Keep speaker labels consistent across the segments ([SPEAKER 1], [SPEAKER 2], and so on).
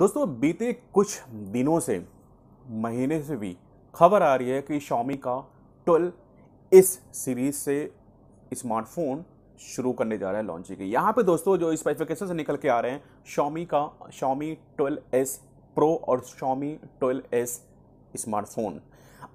[SPEAKER 1] दोस्तों बीते कुछ दिनों से महीने से भी खबर आ रही है कि शॉमी का ट्वेल्व इस सीरीज से स्मार्टफोन शुरू करने जा रहा है लॉन्चिंग की यहाँ पे दोस्तों जो स्पेसिफिकेशन से निकल के आ रहे हैं शॉमी का शॉमी ट्वेल्व एस प्रो और शॉमी ट्वेल्व एस स्मार्टफोन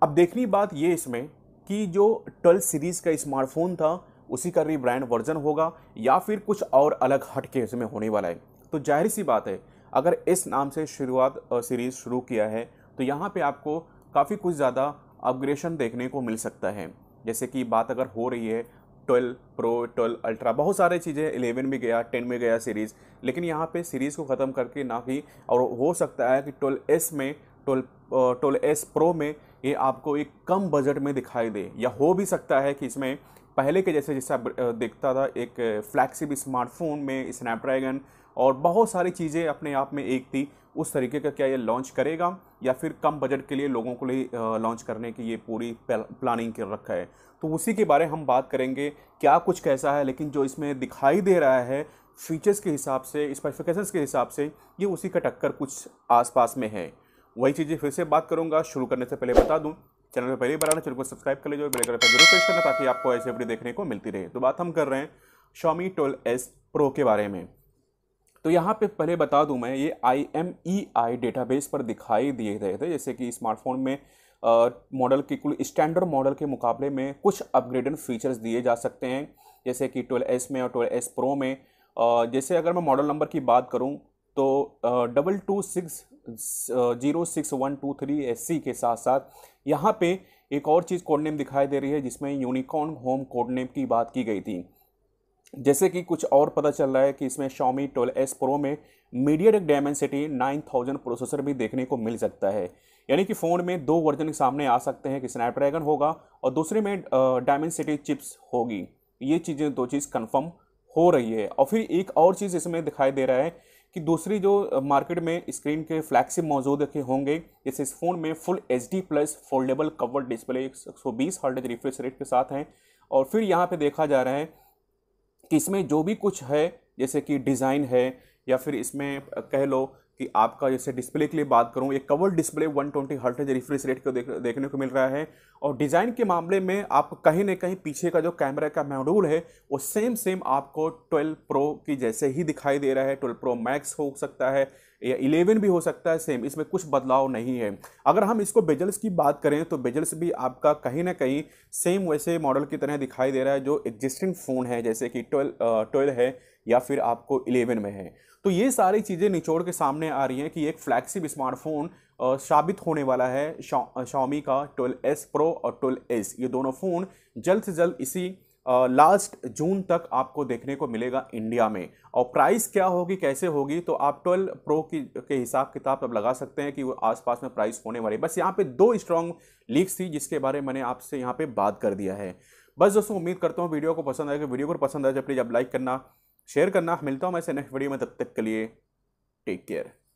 [SPEAKER 1] अब देखनी बात ये इसमें कि जो ट्वेल्व सीरीज़ का स्मार्टफोन था उसी का रिब्रांड वर्जन होगा या फिर कुछ और अलग हटके इसमें होने वाला है तो जाहिर सी बात है अगर इस नाम से शुरुआत सीरीज़ शुरू किया है तो यहाँ पे आपको काफ़ी कुछ ज़्यादा अपग्रेशन देखने को मिल सकता है जैसे कि बात अगर हो रही है ट्वेल्व प्रो 12 अल्ट्रा बहुत सारे चीज़ें 11 में गया टेन में गया सीरीज़ लेकिन यहाँ पे सीरीज़ को ख़त्म करके ना ही और हो सकता है कि ट्वेल्व एस में ट्वेल्व ट्वेल्व एस प्रो में ये आपको एक कम बजट में दिखाई दे या हो भी सकता है कि इसमें पहले के जैसे जैसे देखता था एक फ्लैगशिप स्मार्टफोन में स्नैपड्रैगन और बहुत सारी चीज़ें अपने आप में एक थी उस तरीके का क्या ये लॉन्च करेगा या फिर कम बजट के लिए लोगों को लिए लॉन्च करने की ये पूरी प्लानिंग कर रखा है तो उसी के बारे हम बात करेंगे क्या कुछ कैसा है लेकिन जो इसमें दिखाई दे रहा है फीचर्स के हिसाब से स्पेसिफिकेशंस के हिसाब से ये उसी का टक्कर कुछ आसपास में है वही चीज़ें फिर से बात करूँगा शुरू करने से पहले बता दूँ चैनल पर पहली बार आना चैनल को सब्सक्राइब कर लीजिए बेल पर जरूर प्रेस करना ताकि आपको ऐसे अपडेट देखने को मिलती रहे तो बात हम कर रहे हैं शॉमी ट्वेल्व एस प्रो के बारे में तो यहाँ पे पहले बता दूँ मैं ये I M E I database पर दिखाई दिए गए थे जैसे कि स्मार्टफोन में मॉडल के कुल स्टैंडर्ड मॉडल के मुकाबले में कुछ अपग्रेडेड फीचर्स दिए जा सकते हैं जैसे कि ट्वेल्व एस में और ट्वेल्व एस प्रो में जैसे अगर मैं मॉडल नंबर की बात करूँ तो double two six zero six one two three S C के साथ साथ यहाँ पे एक और चीज़ कोड नेम दिखाई दे रही है जिसमें यूनिकॉर्न होम कोड नेम की बात की गई थी जैसे कि कुछ और पता चल रहा है कि इसमें Xiaomi एस प्रो में media Dimensity nine thousand processor भी देखने को मिल सकता है यानी कि फ़ोन में दो वर्जन सामने आ सकते हैं कि स्नैपड्रैगन होगा और दूसरे में डायमेंसिटी चिप्स होगी ये चीज़ें दो चीज़ कन्फर्म हो रही है और फिर एक और चीज़ इसमें दिखाई दे रहा है कि दूसरी जो मार्केट में स्क्रीन के फ्लैगशिप मौजूद रखे होंगे जैसे इस फ़ोन में full H D plus foldable cover display एक सौ बीस रिफ्रेश रेट के साथ हैं और फिर यहाँ पे देखा जा रहा है कि इसमें जो भी कुछ है जैसे कि डिज़ाइन है या फिर इसमें कह लो कि आपका जैसे डिस्प्ले के लिए बात करूँ ये cover display 120 twenty hertz refresh rate को देख देखने को मिल रहा है और डिज़ाइन के मामले में आप कहीं ना कहीं पीछे का जो कैमरा का मॉड्यूल है वो सेम सेम आपको 12 प्रो की जैसे ही दिखाई दे रहा है 12 प्रो मैक्स हो सकता है या 11 भी हो सकता है सेम इसमें कुछ बदलाव नहीं है अगर हम इसको बेजल्स की बात करें तो बेजल्स भी आपका कहीं ना कहीं सेम वैसे मॉडल की तरह दिखाई दे रहा है जो एग्जिस्टिंग फ़ोन है जैसे कि ट्वेल्व ट्वेल्व है या फिर आपको इलेवन में है तो ये सारी चीज़ें निचोड़ के सामने आ रही हैं कि एक फ्लैगशिप स्मार्टफोन साबित होने वाला है शॉमी का एस प्रो और एस ये दोनों फ़ोन जल्द से जल्द इसी लास्ट जून तक आपको देखने को मिलेगा इंडिया में और प्राइस क्या होगी कैसे होगी तो आप ट्वेल्व प्रो की के हिसाब किताब अब लगा सकते हैं कि वो आसपास में प्राइस होने वाली बस यहाँ पे दो स्ट्रॉन्ग लीक्स थी जिसके बारे में मैंने आपसे यहाँ पे बात कर दिया है बस दोस्तों उम्मीद करता हूँ वीडियो को पसंद आएगा वीडियो को पसंद आए तो प्लीज़ अब लाइक करना शेयर करना मिलता हूँ मैं ऐसे नेक्स्ट वीडियो में तब तक के लिए टेक केयर